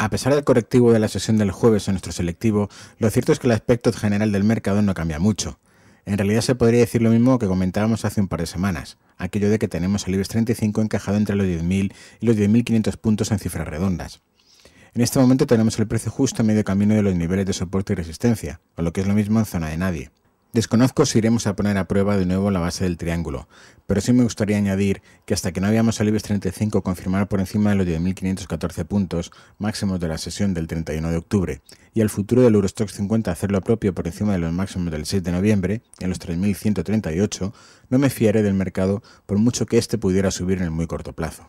A pesar del correctivo de la sesión del jueves en nuestro selectivo, lo cierto es que el aspecto general del mercado no cambia mucho. En realidad se podría decir lo mismo que comentábamos hace un par de semanas, aquello de que tenemos el IBEX 35 encajado entre los 10.000 y los 10.500 puntos en cifras redondas. En este momento tenemos el precio justo a medio camino de los niveles de soporte y resistencia, o lo que es lo mismo en zona de nadie. Desconozco si iremos a poner a prueba de nuevo la base del triángulo, pero sí me gustaría añadir que hasta que no habíamos el IBEX 35 confirmar por encima de los 10.514 puntos máximos de la sesión del 31 de octubre y al futuro del Eurostox 50 hacerlo propio por encima de los máximos del 6 de noviembre en los 3.138, no me fiaré del mercado por mucho que éste pudiera subir en el muy corto plazo.